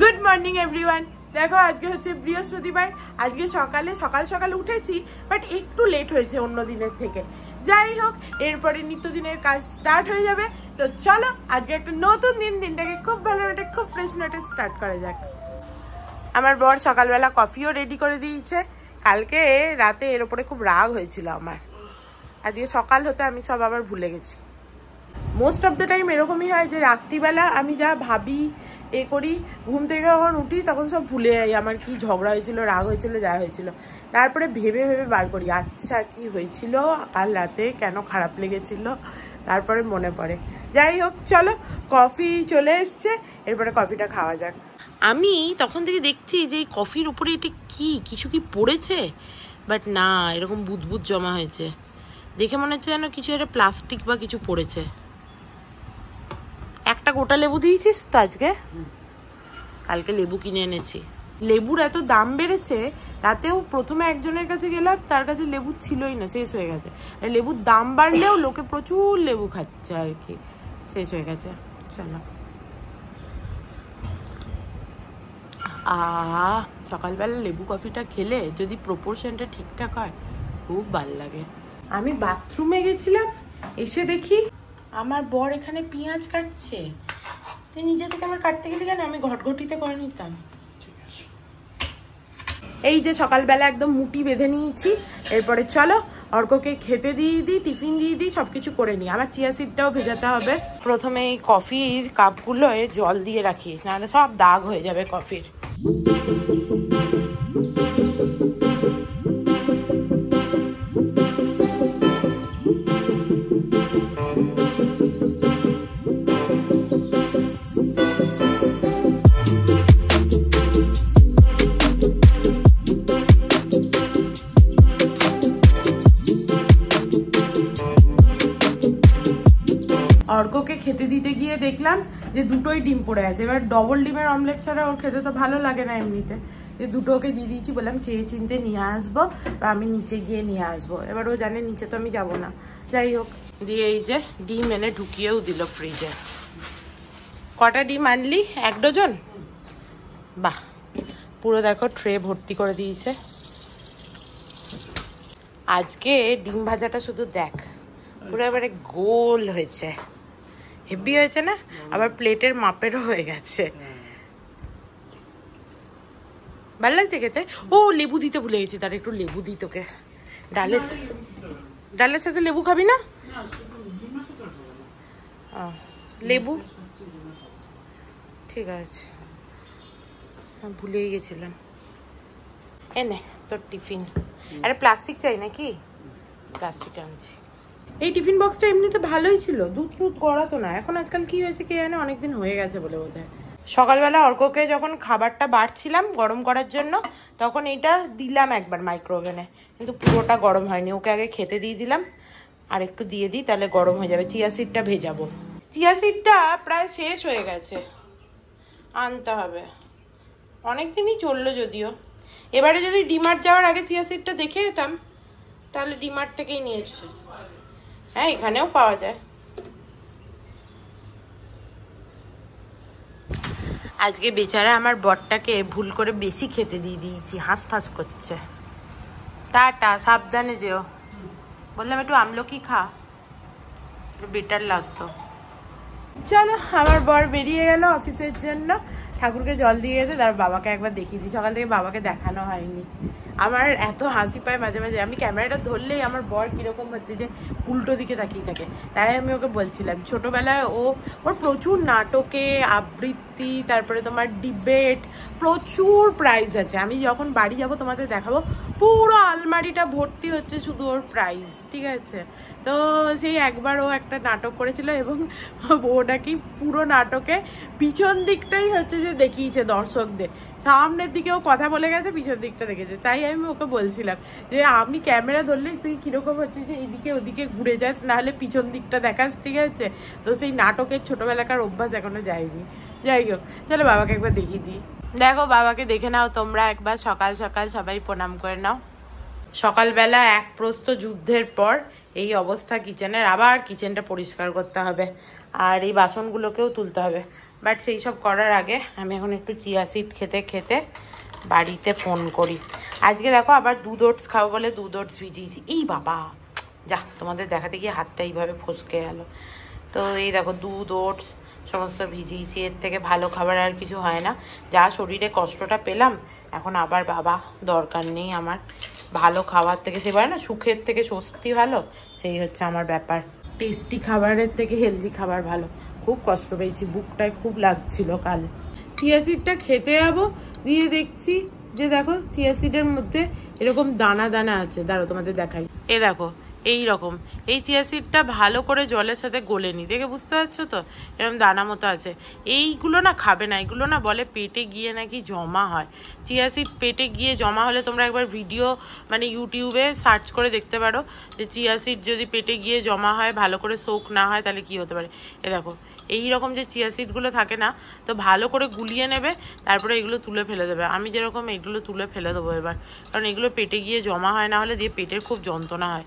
good morning everyone দেখো আজকে হচ্ছে বৃহস্পতিবার আজকে সকালে সকাল সকাল উঠেছি বাট একটু লেট হয়েছে অন্য দিনের থেকে যাই হোক এরপরে নিত্যদিনের কাজ স্টার্ট হয়ে যাবে তো চলো আজকে একটা নতুন দিন দিনটাকে খুব ভালো নোটে খুব ফ্রেশ নোটে স্টার্ট করা যাক আমার বর সকালবেলা কফিও রেডি করে দিয়েছে কালকে রাতে এর ওপরে খুব রাগ হয়েছিল আমার আজকে সকাল হতে আমি সব আবার ভুলে গেছি মোস্ট অফ দ্য টাইম এরকমই হয় যে রাত্রিবেলা আমি যা ভাবি এ করি ঘুম থেকে যখন উঠি তখন সব ভুলে যাই আমার কি ঝগড়া হয়েছিল রাগ হয়েছিল যা হয়েছিল তারপরে ভেবে ভেবে বার করি আচ্ছা কি হয়েছিল কাল রাতে কেন খারাপ লেগেছিল তারপরে মনে পড়ে যাই হোক চলো কফি চলে এসছে এরপরে কফিটা খাওয়া যাক আমি তখন থেকে দেখছি যে এই কফির উপরে এটা কি কিছু কি পড়েছে বাট না এরকম বুধবুধ জমা হয়েছে দেখে মনে হচ্ছে যেন কিছু একটা প্লাস্টিক বা কিছু পড়েছে গোটা লেবু দিয়েছিস তো আজকে কালকে লেবু কিনে এনেছি লেবুর এত দাম বেড়েছে তাতেও প্রথমে একজনের কাছে গেলাম তার কাছে লেবু ছিলই না শেষ হয়ে গেছে লেবুর দাম বাড়লেও লোকে প্রচুর লেবু খাচ্ছে আর কি শেষ হয়ে গেছে চলো আহ সকালবেলা লেবু কফিটা খেলে যদি প্রপোর্শনটা ঠিকঠাক হয় খুব ভাল লাগে আমি বাথরুমে গেছিলাম এসে দেখি আমার বর এখানে পেঁয়াজ কাটছে তুই নিজে থেকে আমার কাটতে গেলি কেন আমি ঘটঘটিতে করে নিতাম এই যে সকালবেলা একদম মুটি বেঁধে নিয়েছি এরপরে চলো অর্ককে খেতে দিয়ে দিই টিফিন দিয়ে দিই সব কিছু করে নিই আমার চিয়া সিডটাও ভেজাতে হবে প্রথমে এই কফির কাপগুলোয় জল দিয়ে রাখি নাহলে সব দাগ হয়ে যাবে কফির অর্ককে খেতে দিতে গিয়ে দেখলাম যে দুটোই ডিম পড়ে আছে এবার ডবল ডিমের অমলেট ছাড়া ওর খেতে তো ভালো লাগে না এমনিতে যে দুটো ওকে দিয়ে দিয়েছি বললাম চেয়ে চিনতে নিয়ে আসবো বা আমি নিচে গিয়ে নিয়ে আসবো এবার ও জানে নিচে তো আমি যাব না যাই হোক দিয়ে এই যে ডিম এনে ঢুকিয়েও দিল ফ্রিজে কটা ডিম আনলি এক ডজন বাহ পুরো দেখো ট্রে ভর্তি করে দিয়েছে আজকে ডিম ভাজাটা শুধু দেখ পুরো এবারে গোল হয়েছে হেভি হয়েছে না আবার প্লেটের মাপেরও হয়ে গেছে ভালো লাগছে খেতে ও লেবু দিতে ভুলে গেছি তার একটু লেবু দিই তোকে ডালের ডালের সাথে লেবু খাবি না লেবু ঠিক আছে ভুলেই গেছিলাম এনে তোর টিফিন আরে প্লাস্টিক চাই নাকি প্লাস্টিক আনছি এই টিফিন বক্সটা এমনিতে ভালোই ছিল দুধ টুধ করাতো না এখন আজকাল কি হয়েছে কে জানে অনেকদিন হয়ে গেছে বলে বোধ সকালবেলা অর্ককে যখন খাবারটা বাড়ছিলাম গরম করার জন্য তখন এটা দিলাম একবার মাইক্রোওভেনে কিন্তু পুরোটা গরম হয়নি ওকে আগে খেতে দিয়ে দিলাম আর একটু দিয়ে দিই তাহলে গরম হয়ে যাবে চিয়া সিডটা ভেজাবো চিয়া সিডটা প্রায় শেষ হয়ে গেছে আনতে হবে অনেক দিনই চললো যদিও এবারে যদি ডিমার্ট যাওয়ার আগে চিয়া সিডটা দেখে যেতাম তাহলে ডিমার্ট থেকেই নিয়ে এসেছি হ্যাঁ এখানেও পাওয়া যায় আজকে বেচারা আমার বরটাকে ভুল করে বেশি খেতে দিয়ে দিয়েছি হাঁসফাঁস করছে টাটা সাবধানে যেও বললাম একটু আমলকি খা বেটার লাগতো চলো আমার বর বেরিয়ে গেল অফিসের জন্য ঠাকুরকে জল দিয়ে গেছে তার বাবাকে একবার দেখিয়ে দিই সকাল থেকে বাবাকে দেখানো হয়নি আমার এত হাসি পায় মাঝে মাঝে আমি ক্যামেরাটা ধরলেই আমার বর কীরকম হচ্ছে যে উল্টো দিকে তাকিয়ে থাকে তাই আমি ওকে বলছিলাম ছোটোবেলায় ও ওর প্রচুর নাটকে আবৃত্তি তারপরে তোমার ডিবেট প্রচুর প্রাইজ আছে আমি যখন বাড়ি যাব তোমাদের দেখাবো পুরো আলমারিটা ভর্তি হচ্ছে শুধু ওর প্রাইজ ঠিক আছে তো সেই একবার ও একটা নাটক করেছিল এবং ও নাকি পুরো নাটকে পিছন দিকটাই হচ্ছে যে দেখিয়েছে দর্শকদের সামনের দিকেও কথা বলে গেছে পিছন দিকটা দেখেছে তাই আমি ওকে বলছিলাম যে আমি ক্যামেরা ধরলে তুই কীরকম হচ্ছে যে এদিকে ওদিকে ঘুরে যাস নাহলে পিছন দিকটা দেখাস ঠিক আছে তো সেই নাটকের ছোটোবেলাকার অভ্যাস এখনো যায়নি যাই হোক চলো বাবাকে একবার দেখিয়ে দিই দেখো বাবাকে দেখে নাও তোমরা একবার সকাল সকাল সবাই প্রণাম করে নাও সকালবেলা এক প্রস্ত যুদ্ধের পর এই অবস্থা কিচেনের আবার কিচেনটা পরিষ্কার করতে হবে আর এই বাসনগুলোকেও তুলতে হবে বাট সেই সব করার আগে আমি এখন একটু চিয়া সিট খেতে খেতে বাড়িতে ফোন করি আজকে দেখো আবার দুধ ওটস খাবো বলে দুধ ওটস ভিজিয়েছি এই বাবা যা তোমাদের দেখাতে গিয়ে হাতটা এইভাবে ফসকে গেল তো এই দেখো দুধ ওটস সমস্ত ভিজিয়েছি এর থেকে ভালো খাবার আর কিছু হয় না যা শরীরে কষ্টটা পেলাম এখন আবার বাবা দরকার নেই আমার ভালো খাবার থেকে সে বলে না সুখের থেকে স্বস্তি ভালো সেই হচ্ছে আমার ব্যাপার টেস্টি খাবারের থেকে হেলদি খাবার ভালো খুব কষ্ট পেয়েছি বুকটায় খুব লাগছিল কাল চিয়াসিডটা খেতে যাবো দিয়ে দেখছি যে দেখো চিয়াসিডের মধ্যে এরকম দানা দানা আছে দাঁড়ো তোমাদের দেখাই এ দেখো এই রকম এই চিয়া সিডটা ভালো করে জলের সাথে গলে নি দেখে বুঝতে পারছো তো এরকম দানা মতো আছে এইগুলো না খাবে না এগুলো না বলে পেটে গিয়ে নাকি জমা হয় চিয়া সিড পেটে গিয়ে জমা হলে তোমরা একবার ভিডিও মানে ইউটিউবে সার্চ করে দেখতে পারো যে চিয়া সিড যদি পেটে গিয়ে জমা হয় ভালো করে শোক না হয় তাহলে কি হতে পারে এ দেখো এই রকম যে চিয়া সিডগুলো থাকে না তো ভালো করে গুলিয়ে নেবে তারপরে এগুলো তুলে ফেলে দেবে আমি যেরকম এগুলো তুলে ফেলে দেবো এবার কারণ এগুলো পেটে গিয়ে জমা হয় না হলে দিয়ে পেটের খুব যন্ত্রণা হয়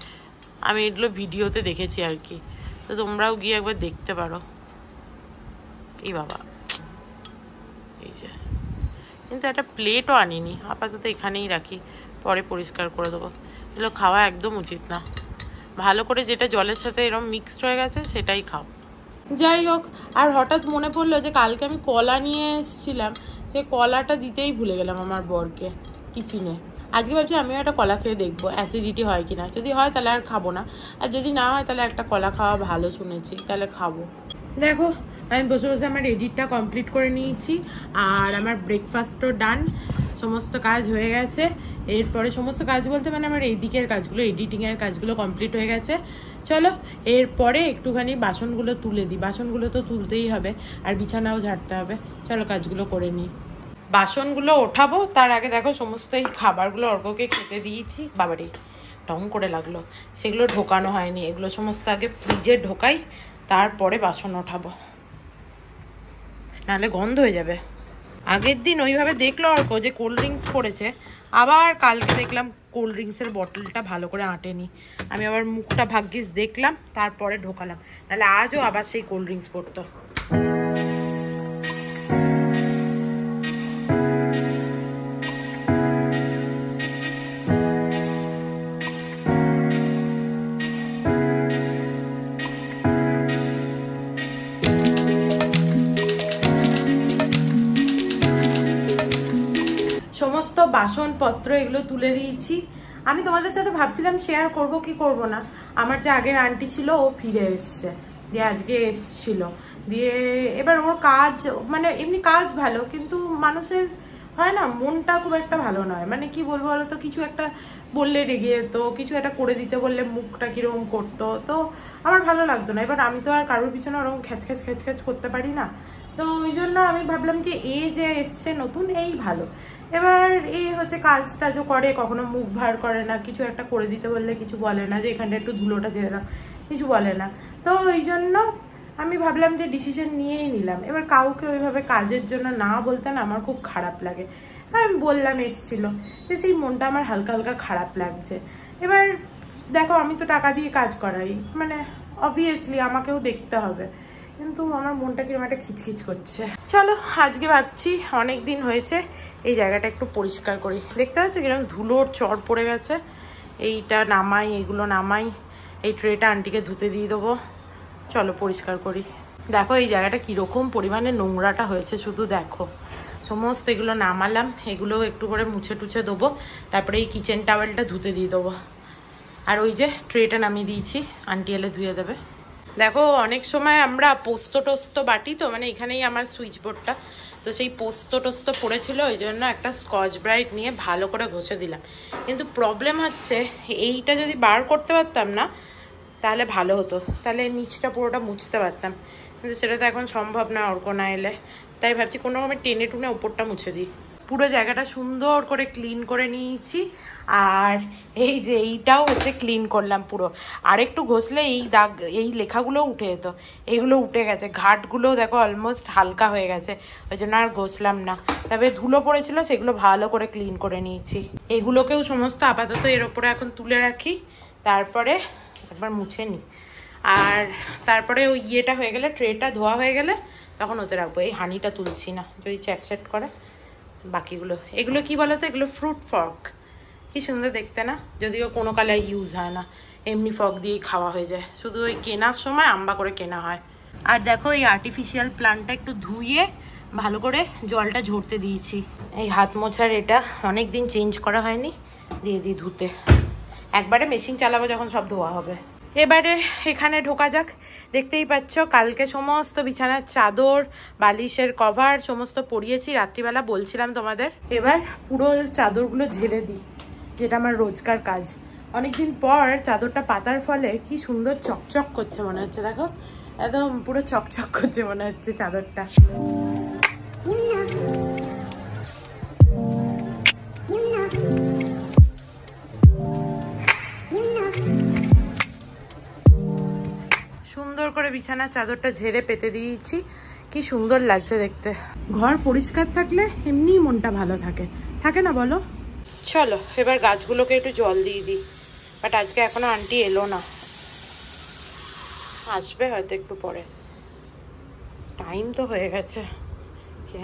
আমি এগুলো ভিডিওতে দেখেছি আর কি তো তোমরাও গিয়ে একবার দেখতে পারো এই বাবা এই যে কিন্তু একটা প্লেটও আনিনি আপাতত এখানেই রাখি পরে পরিষ্কার করে দেবো এগুলো খাওয়া একদম উচিত না ভালো করে যেটা জলের সাথে এরকম মিক্সড হয়ে গেছে সেটাই খাও যাই হোক আর হঠাৎ মনে পড়লো যে কালকে আমি কলা নিয়ে এসেছিলাম সে কলাটা দিতেই ভুলে গেলাম আমার বরকে টিফিনে আজকে ভাবছি আমিও একটা কলা খেয়ে দেখবো অ্যাসিডিটি হয় কি না যদি হয় তাহলে আর খাবো না আর যদি না হয় তাহলে একটা কলা খাওয়া ভালো শুনেছি তাহলে খাবো দেখো আমি বসে বসে আমার এডিটটা কমপ্লিট করে নিয়েছি আর আমার ব্রেকফাস্টও ডান সমস্ত কাজ হয়ে গেছে এরপরে সমস্ত কাজ বলতে মানে আমার এই দিকের কাজগুলো এডিটিংয়ের কাজগুলো কমপ্লিট হয়ে গেছে চলো এরপরে একটুখানি বাসনগুলো তুলে দিই বাসনগুলো তো তুলতেই হবে আর বিছানাও ঝাড়তে হবে চলো কাজগুলো করে নিই বাসনগুলো ওঠাবো তার আগে দেখো সমস্ত এই খাবারগুলো অর্ককে খেতে দিয়েছি বাবারি টং করে লাগলো সেগুলো ঢোকানো হয়নি এগুলো সমস্ত আগে ফ্রিজে ঢোকাই তারপরে বাসন ওঠাবো নাহলে গন্ধ হয়ে যাবে আগের দিন ওইভাবে দেখলো অর্ক যে কোল্ড ড্রিঙ্কস পড়েছে আবার কালকে দেখলাম কোল্ড ড্রিঙ্কসের বটলটা ভালো করে আঁটেনি আমি আবার মুখটা ভাগ্যিস দেখলাম তারপরে ঢোকালাম নাহলে আজও আবার সেই কোল্ড ড্রিঙ্কস পড়তো বাসনপত্র এগুলো তুলে দিয়েছি আমি তোমাদের সাথে ভাবছিলাম শেয়ার করব কি করব না আমার যে আগের আন্টি ছিল ও ফিরে এসছে দিয়ে আজকে এসছিল দিয়ে এবার ওর কাজ মানে এমনি কাজ ভালো কিন্তু মানুষের হয় না মনটা খুব একটা ভালো নয় মানে কি বলবো বলো তো কিছু একটা বললে রেগে যেত কিছু একটা করে দিতে বললে মুখটা কীরকম করতো তো আমার ভালো লাগতো না এবার আমি তো আর কারোর পিছনে ওরকম খ্যাঁচখ্যাঁচ খ্যাঁচখ্যাঁচ করতে পারি না তো ওই জন্য আমি ভাবলাম যে এ যে এসছে নতুন এই ভালো এবার এই হচ্ছে কাজ টাজও করে কখনো মুখ ভার করে না কিছু একটা করে দিতে বললে কিছু বলে না যে এখানটা একটু ধুলোটা ছেড়ে দাও কিছু বলে না তো ওই জন্য আমি ভাবলাম যে ডিসিশন নিয়েই নিলাম এবার কাউকে ওইভাবে কাজের জন্য না বলতে না আমার খুব খারাপ লাগে আমি বললাম এসছিল যে সেই মনটা আমার হালকা হালকা খারাপ লাগছে এবার দেখো আমি তো টাকা দিয়ে কাজ করাই মানে অবভিয়াসলি আমাকেও দেখতে হবে কিন্তু আমার মনটা কিরকম একটা খিচখিচ করছে চলো আজকে ভাবছি অনেক দিন হয়েছে এই জায়গাটা একটু পরিষ্কার করি দেখতে পাচ্ছি কিরকম ধুলোর চর পড়ে গেছে এইটা নামাই এগুলো নামাই এই ট্রেটা আন্টিকে ধুতে দিয়ে দেবো চলো পরিষ্কার করি দেখো এই জায়গাটা কীরকম পরিমাণে নোংরাটা হয়েছে শুধু দেখো সমস্ত এগুলো নামালাম এগুলো একটু করে মুছে টুছে দেবো তারপরে এই কিচেন টাওয়েলটা ধুতে দিয়ে দেবো আর ওই যে ট্রেটা নামিয়ে দিয়েছি আন্টি এলে ধুয়ে দেবে দেখো অনেক সময় আমরা পোস্ত টোস্ত বাটি তো মানে এখানেই আমার সুইচ বোর্ডটা তো সেই পোস্ত টোস্ত পড়েছিল ওই জন্য একটা স্কচ ব্রাইট নিয়ে ভালো করে ঘষে দিলাম কিন্তু প্রবলেম হচ্ছে এইটা যদি বার করতে পারতাম না তাহলে ভালো হতো তাহলে নিচটা পুরোটা মুছতে পারতাম কিন্তু সেটা তো এখন সম্ভব না অর্ক না এলে তাই ভাবছি কোনোরকমে টেনে টুনে ওপরটা মুছে দিই পুরো জায়গাটা সুন্দর করে ক্লিন করে নিয়েছি আর এই যে এইটাও হচ্ছে ক্লিন করলাম পুরো আর একটু ঘষলে এই দাগ এই লেখাগুলো উঠে যেত এইগুলো উঠে গেছে ঘাটগুলো দেখো অলমোস্ট হালকা হয়ে গেছে ওই জন্য আর ঘষলাম না তবে ধুলো পড়েছিল সেগুলো ভালো করে ক্লিন করে নিয়েছি এগুলোকেও সমস্ত আপাতত এর ওপরে এখন তুলে রাখি তারপরে একবার মুছে নিই আর তারপরে ওই ইয়েটা হয়ে গেলে ট্রেটা ধোয়া হয়ে গেলে তখন ওতে রাখবো এই হানিটা তুলছি না যদি চ্যাপচ্যাট করে বাকিগুলো এগুলো কি বলো তো এগুলো ফ্রুট ফর্ক কি সুন্দর দেখতে না যদিও কোনো কালে ইউজ হয় না এমনি ফর্ক দিয়েই খাওয়া হয়ে যায় শুধু ওই কেনার সময় আম্বা করে কেনা হয় আর দেখো এই আর্টিফিশিয়াল প্লান্টটা একটু ধুইয়ে ভালো করে জলটা ঝরতে দিয়েছি এই হাত মোছার এটা অনেক দিন চেঞ্জ করা হয়নি দিয়ে দিই ধুতে একবারে মেশিন চালাবো যখন সব ধোয়া হবে এবারে এখানে ঢোকা যাক দেখতেই পাচ্ছ কালকে সমস্ত বিছানার চাদর বালিশের কভার সমস্ত পরিয়েছি রাত্রিবেলা বলছিলাম তোমাদের এবার পুরো চাদরগুলো ঝেড়ে দিই যেটা আমার রোজকার কাজ অনেকদিন পর চাদরটা পাতার ফলে কি সুন্দর চকচক করছে মনে হচ্ছে দেখো একদম পুরো চকচক করছে মনে হচ্ছে চাদরটা করে বিছানার চাদরটা ঝেড়ে পেতে দিয়েছি কি সুন্দর লাগছে দেখতে ঘর পরিষ্কার থাকলে এমনি মনটা ভালো থাকে থাকে না বলো চলো এবার গাছগুলোকে একটু জল দিয়ে দিই বাট আজকে এখনো আন্টি এলো না আসবে হয়তো একটু পরে টাইম তো হয়ে গেছে কে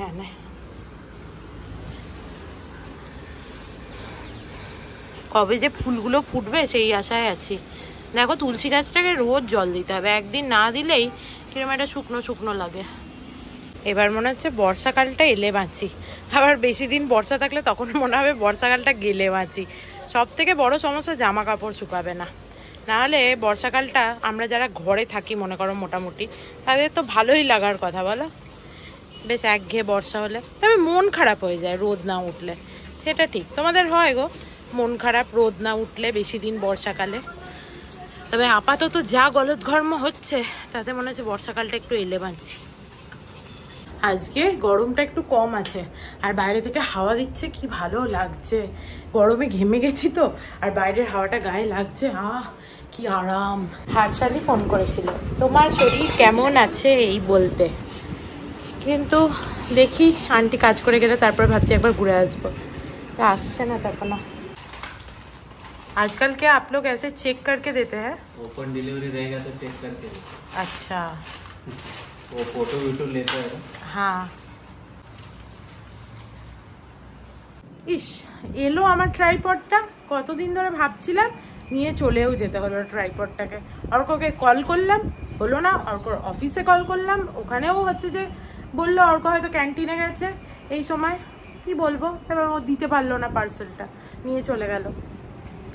কবে যে ফুলগুলো ফুটবে সেই আশায় আছি দেখো তুলসী গাছটাকে রোজ জল দিতে হবে একদিন না দিলেই কিরম একটা শুকনো শুকনো লাগে এবার মনে হচ্ছে বর্ষাকালটা এলে বাঁচি আবার বেশি দিন বর্ষা থাকলে তখন মনে হবে বর্ষাকালটা গেলে বাঁচি সব থেকে বড়ো সমস্যা জামা কাপড় শুকাবে না নাহলে বর্ষাকালটা আমরা যারা ঘরে থাকি মনে করো মোটামুটি তাদের তো ভালোই লাগার কথা বলো বেশ একঘেয়ে বর্ষা হলে তবে মন খারাপ হয়ে যায় রোদ না উঠলে সেটা ঠিক তোমাদের হয় গো মন খারাপ রোদ না উঠলে বেশি দিন বর্ষাকালে তবে আপাতত যা ঘর্ম হচ্ছে তাতে মনে হচ্ছে বর্ষাকালটা একটু এলে বাঁচি আজকে গরমটা একটু কম আছে আর বাইরে থেকে হাওয়া দিচ্ছে কি ভালো লাগছে গরমে ঘেমে গেছি তো আর বাইরের হাওয়াটা গায়ে লাগছে আহ কি আরাম হারশালি ফোন করেছিল তোমার শরীর কেমন আছে এই বলতে কিন্তু দেখি আন্টি কাজ করে গেলে তারপর ভাবছি একবার ঘুরে আসবো তা আসছে না তখনও आजकल क्या आप लोग ऐसे चेक करके देते हैं ओपन डिलीवरी रहेगा तो चेक करके अच्छा वो फोटो वीटो लेते हैं हाँ ইস এলো আমার ট্রাইপডটা কতদিন ধরে ভাবছিলাম নিয়ে চলেও যেতে হলো ট্রাইপডটাকে অর্ককে কল করলাম হলো না অর্কর অফিসে কল করলাম ওখানেও হচ্ছে যে বললো অর্ক হয়তো ক্যান্টিনে গেছে এই সময় কি বলবো এবার ও দিতে পারলো না পার্সেলটা নিয়ে চলে গেলো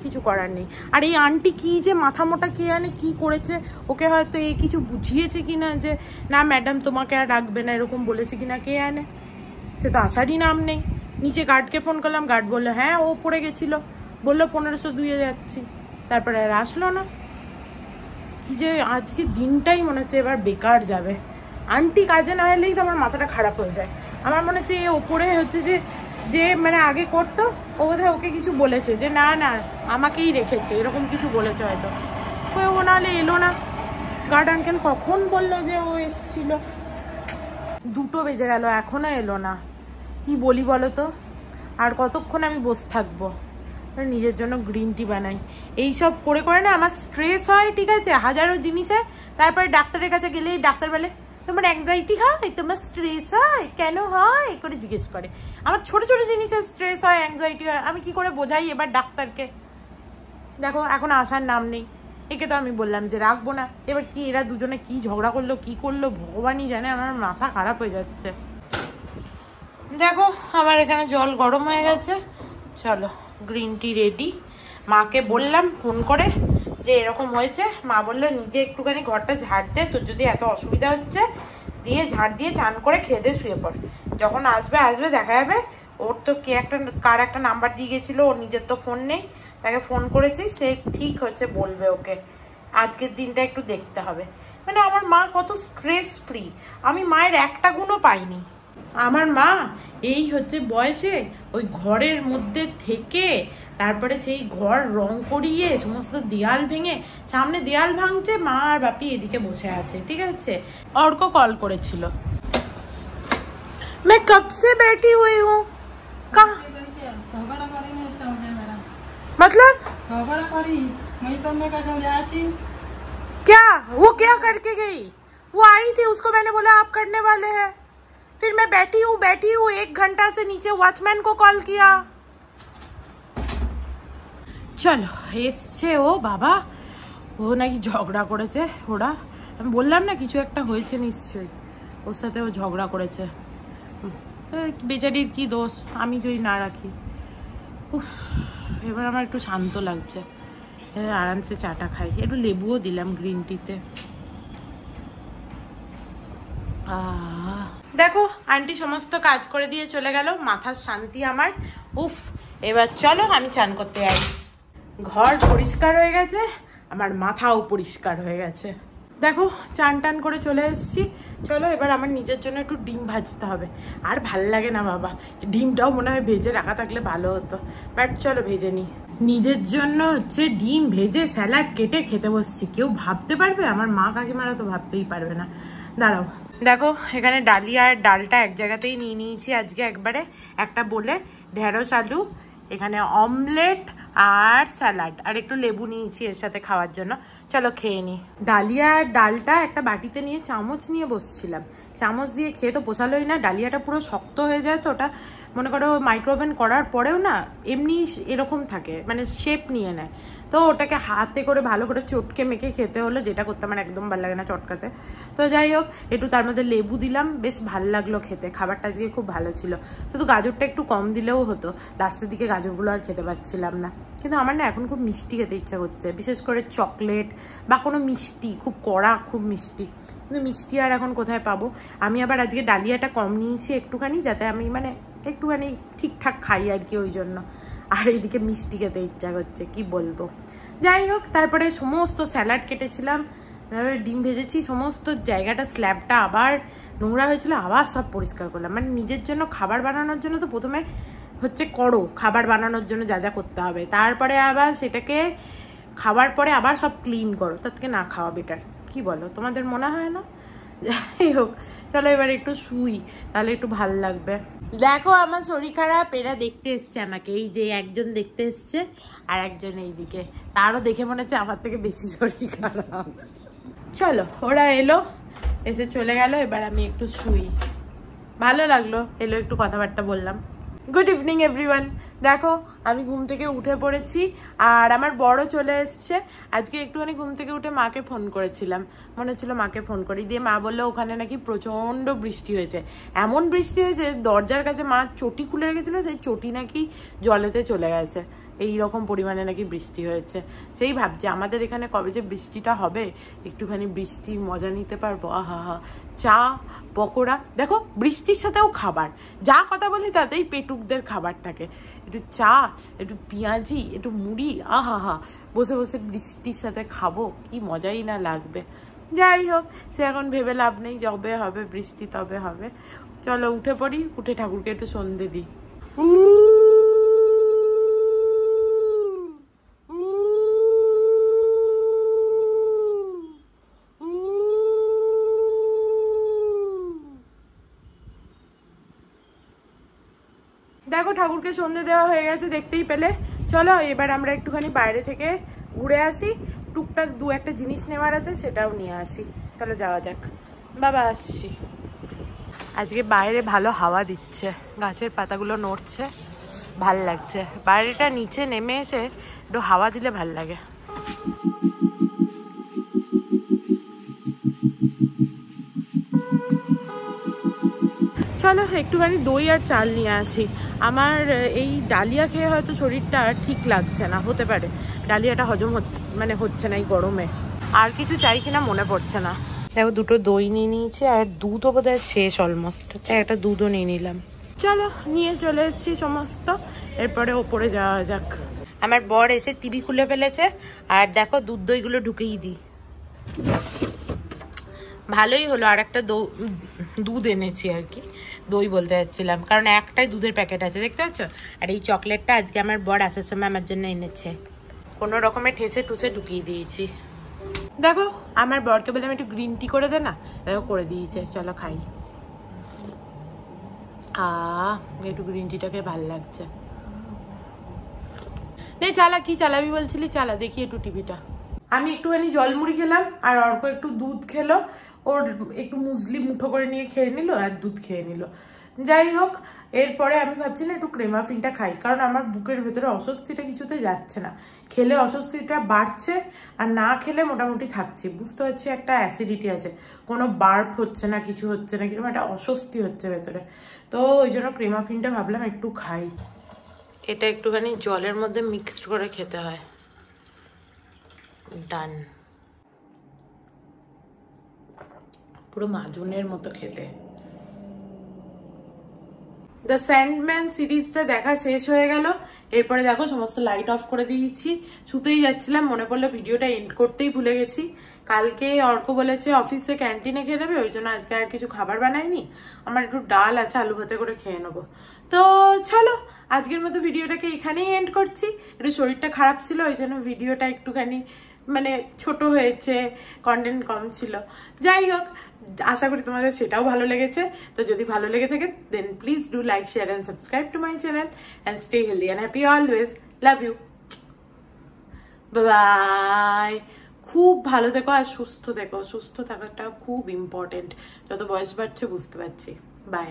কিছু করার নেই আর এই আন্টি কি যে মাথা মোটা কে আনে কি করেছে ওকে হয়তো এই কিছু বুঝিয়েছে কি না যে না ম্যাডাম তোমাকে আর রাখবে না এরকম বলেছে কি না কে আনে সে তো আসারই নাম নেই নিচে গার্ডকে ফোন করলাম গার্ড বললো হ্যাঁ ও পড়ে গেছিল বললো পনেরোশো দুয়ে যাচ্ছি তারপরে আর আসলো না কি যে আজকে দিনটাই মনে হচ্ছে এবার বেকার যাবে আন্টি কাজে না এলেই তো আমার মাথাটা খারাপ হয়ে যায় আমার মনে হচ্ছে এ ওপরে হচ্ছে যে যে মানে আগে করতো ও বোধহয় ওকে কিছু বলেছে যে না না আমাকেই রেখেছে এরকম কিছু বলেছে হয়তো কই ও নাহলে এলো না গার্ড আঙ্কেল কখন বললো যে ও এসছিল দুটো বেজে গেল এখনও এলো না কি বলি বলো তো আর কতক্ষণ আমি বসে থাকবো মানে নিজের জন্য গ্রিন টি বানাই এই সব করে করে না আমার স্ট্রেস হয় ঠিক আছে হাজারো জিনিসে তারপরে ডাক্তারের কাছে গেলেই ডাক্তার বলে তোমার অ্যাংজাইটি হয় তোমার স্ট্রেস হয় কেন হয় করে জিজ্ঞেস করে আমার ছোট ছোট জিনিসের স্ট্রেস হয় অ্যাংজাইটি হয় আমি কি করে বোঝাই এবার ডাক্তারকে দেখো এখন আসার নাম নেই একে তো আমি বললাম যে রাখবো না এবার কি এরা দুজনে কি ঝগড়া করলো কি করলো ভগবানই জানে আমার মাথা খারাপ হয়ে যাচ্ছে দেখো আমার এখানে জল গরম হয়ে গেছে চলো গ্রিন টি রেডি মাকে বললাম ফোন করে যে এরকম হয়েছে মা বললো নিজে একটুখানি ঘরটা ঝাড় দে তোর যদি এত অসুবিধা হচ্ছে দিয়ে ঝাড় দিয়ে চান করে খেয়ে শুয়ে পড় যখন আসবে আসবে দেখা যাবে ওর তো কে একটা কার একটা নাম্বার দিয়ে গেছিলো ওর নিজের তো ফোন নেই তাকে ফোন করেছি সে ঠিক হচ্ছে বলবে ওকে আজকের দিনটা একটু দেখতে হবে মানে আমার মা কত স্ট্রেস ফ্রি আমি মায়ের একটা গুণও পাইনি আমার মা এই হচ্ছে বয়সে ওই ঘরের মধ্যে থেকে তারপরে সেই ঘর রং করিয়ে সমস্ত দেয়াল ভেঙে সামনে দেয়াল ভাঙছে মা আর বাপি এদিকে বসে আছে ঠিক আছে অর্ক কল করেছিল वाले फिर मैं बैठी हूँ बैठी हूँ एक घंटा से नीचे वॉचमैन को कॉल किया চলো এসছে ও বাবা ও নাকি ঝগড়া করেছে ওরা আমি বললাম না কিছু একটা হয়েছে নিশ্চয়ই ওর সাথে ও ঝগড়া করেছে বেচারির কি দোষ আমি যদি না রাখি উফ এবার আমার একটু শান্ত লাগছে আরামসে চাটা খাই একটু লেবুও দিলাম গ্রিন টিতে আহ দেখো আন্টি সমস্ত কাজ করে দিয়ে চলে গেল মাথার শান্তি আমার উফ এবার চলো আমি চান করতে যাই ঘর পরিষ্কার হয়ে গেছে আমার মাথাও পরিষ্কার হয়ে গেছে দেখো চান টান করে চলে এসেছি চলো এবার আমার নিজের জন্য একটু ডিম ভাজতে হবে আর ভাল লাগে না বাবা ডিমটাও মনে হয় ভেজে রাখা থাকলে ভালো হতো বাট চলো ভেজে নিই নিজের জন্য হচ্ছে ডিম ভেজে স্যালাড কেটে খেতে বসছি কেউ ভাবতে পারবে আমার মা কাকিমারা তো ভাবতেই পারবে না দাঁড়াও দেখো এখানে ডালি আর ডালটা এক জায়গাতেই নিয়ে নিয়েছি আজকে একবারে একটা বলে ঢেঁড়স আলু এখানে অমলেট আর স্যালাড আর একটু লেবু নিয়েছি এর সাথে খাওয়ার জন্য চলো খেয়ে নি ডালিয়া ডালটা একটা বাটিতে নিয়ে চামচ নিয়ে বসছিলাম চামচ দিয়ে খেয়ে তো পোষালোই না ডালিয়াটা পুরো শক্ত হয়ে যায় তো ওটা মনে করো মাইক্রোওভেন করার পরেও না এমনি এরকম থাকে মানে শেপ নিয়ে নেয় তো ওটাকে হাতে করে ভালো করে চটকে মেখে খেতে হলো যেটা করতে আমার একদম ভালো লাগে না চটকাতে তো যাই হোক একটু তার মধ্যে লেবু দিলাম বেশ ভাল লাগলো খেতে খাবারটা আজকে খুব ভালো ছিল শুধু গাজরটা একটু কম দিলেও হতো লাস্টের দিকে গাজরগুলো আর খেতে পাচ্ছিলাম না কিন্তু আমার না এখন খুব মিষ্টি খেতে ইচ্ছা করছে বিশেষ করে চকলেট বা কোনো মিষ্টি খুব কড়া খুব মিষ্টি কিন্তু মিষ্টি আর এখন কোথায় পাবো আমি আবার আজকে ডালিয়াটা কম নিয়েছি একটুখানি যাতে আমি মানে একটুখানি ঠিকঠাক খাই আর কি ওই জন্য আর এইদিকে মিষ্টি খেতে ইচ্ছা করছে কি বলবো যাই হোক তারপরে সমস্ত স্যালাড কেটেছিলাম ডিম ভেজেছি সমস্ত জায়গাটা স্ল্যাবটা আবার নোংরা হয়েছিল আবার সব পরিষ্কার করলাম মানে নিজের জন্য খাবার বানানোর জন্য তো প্রথমে হচ্ছে করো খাবার বানানোর জন্য যা যা করতে হবে তারপরে আবার সেটাকে খাওয়ার পরে আবার সব ক্লিন করো তার থেকে না খাওয়া বেটার কি বলো তোমাদের মনে হয় না যাই হোক চলো এবার একটু শুই তাহলে একটু ভাল লাগবে দেখো আমার শরীর খারাপ এরা দেখতে এসছে আমাকে এই যে একজন দেখতে এসছে আর একজন এইদিকে তারও দেখে মনে হচ্ছে আমার থেকে বেশি শরীর খারাপ চলো ওরা এলো এসে চলে গেল এবার আমি একটু শুই ভালো লাগলো এলো একটু কথাবার্তা বললাম গুড ইভিনিং এভরিওয়ান দেখো আমি ঘুম থেকে উঠে পড়েছি আর আমার বড় চলে এসছে আজকে একটুখানি ঘুম থেকে উঠে মাকে ফোন করেছিলাম মনে হচ্ছিল মাকে ফোন করি দিয়ে মা বললো ওখানে নাকি প্রচণ্ড বৃষ্টি হয়েছে এমন বৃষ্টি হয়েছে দরজার কাছে মা চটি খুলে রেখেছিল সেই চটি নাকি জলেতে চলে গেছে এই রকম পরিমাণে নাকি বৃষ্টি হয়েছে সেই ভাবছি আমাদের এখানে কবে যে বৃষ্টিটা হবে একটুখানি বৃষ্টির মজা নিতে পারবো আহা হা চা পকোড়া দেখো বৃষ্টির সাথেও খাবার যা কথা বলি তাতেই পেটুকদের খাবার থাকে একটু চা একটু পেঁয়াজি একটু মুড়ি আহা হা বসে বসে বৃষ্টির সাথে খাবো কি মজাই না লাগবে যাই হোক সে এখন ভেবে লাভ নেই যবে হবে বৃষ্টি তবে হবে চলো উঠে পড়ি উঠে ঠাকুরকে একটু সন্ধে দিই ঠাকুরকে সন্ধে দেওয়া হয়ে গেছে দেখতেই পেলে চলো এবার আমরা একটুখানি বাইরে থেকে ঘুরে আসি টুকটাক দু একটা জিনিস নেওয়ার আছে সেটাও নিয়ে আসি তাহলে যাওয়া যাক বাবা আসছি আজকে বাইরে ভালো হাওয়া দিচ্ছে গাছের পাতাগুলো নড়ছে ভাল লাগছে বাইরেটা নিচে নেমে এসে একটু হাওয়া দিলে ভাল লাগে চলো একটুখানি দই আর চাল নিয়ে আসি আমার এই ডালিয়া খেয়ে হয়তো শরীরটা ঠিক লাগছে না হতে পারে ডালিয়াটা হজম মানে হচ্ছে না এই গরমে আর কিছু চাই কিনা মনে পড়ছে না দেখো দুটো দই নিয়ে নিয়েছি আর দুধও বোধ শেষ অলমোস্ট তাই একটা দুধও নিয়ে নিলাম চলো নিয়ে চলে এসছি সমস্ত এরপরে ওপরে যাওয়া যাক আমার বর এসে টিভি খুলে ফেলেছে আর দেখো দুধ দইগুলো ঢুকেই দিই ভালোই হলো আর একটা দুধ এনেছি আর কি দই বলতে যাচ্ছিলাম কারণ একটাই দুধের প্যাকেট আছে দেখতে পাচ্ছ আর এই চকলেটটা আজকে আমার বর আসার সময় আমার জন্য এনেছে কোনো রকমের ঠেসে টুসে ঢুকিয়ে দিয়েছি দেখো আমার বরকে বললাম একটু গ্রিন টি করে দে না দেখো করে দিয়েছে চলো খাই একটু গ্রিন টিটাকে ভাল লাগছে নে চালা কি চালাবি বলছিলি চালা দেখি একটু টিভিটা আমি একটুখানি জলমুড়ি খেলাম আর অর্ক একটু দুধ খেলো ওর একটু মুসলি মুঠো করে নিয়ে খেয়ে নিল আর দুধ খেয়ে নিল যাই হোক এরপরে আমি ভাবছি না একটু ক্রেমাফিনটা খাই কারণ আমার বুকের ভেতরে অস্বস্তিটা কিছুতে যাচ্ছে না খেলে অস্বস্তিটা বাড়ছে আর না খেলে মোটামুটি থাকছে বুঝতে পারছি একটা অ্যাসিডিটি আছে কোনো বার্ফ হচ্ছে না কিছু হচ্ছে না কিরকম একটা অস্বস্তি হচ্ছে ভেতরে তো ওই জন্য ক্রেমাফিনটা ভাবলাম একটু খাই এটা একটুখানি জলের মধ্যে মিক্সড করে খেতে হয় ডান পুরো মাজনের মতো খেতে দ্য স্যান্ডম্যান সিরিজটা দেখা শেষ হয়ে গেল এরপরে দেখো সমস্ত লাইট অফ করে দিয়েছি শুতেই যাচ্ছিলাম মনে পড়লো ভিডিওটা এন্ড করতেই ভুলে গেছি কালকে অর্ক বলেছে অফিসে ক্যান্টিনে খেয়ে দেবে ওই জন্য আজকে আর কিছু খাবার বানায়নি আমার একটু ডাল আছে আলু ভাতে করে খেয়ে নেবো তো চলো আজকের মতো ভিডিওটাকে এখানেই এন্ড করছি একটু শরীরটা খারাপ ছিল ওই জন্য ভিডিওটা একটুখানি মানে ছোট হয়েছে কন্টেন্ট কম ছিল যাই হোক আশা করি তোমাদের সেটাও ভালো লেগেছে তো যদি ভালো লেগে থাকে then please do like share and subscribe to my channel and stay healthy and happy always love you bye খুব ভালো থেকো আর সুস্থ থেকো সুস্থ থাকাটা খুব ইম্পর্টেন্ট যত বয়স বাড়ছে বুঝতে পারছি বাই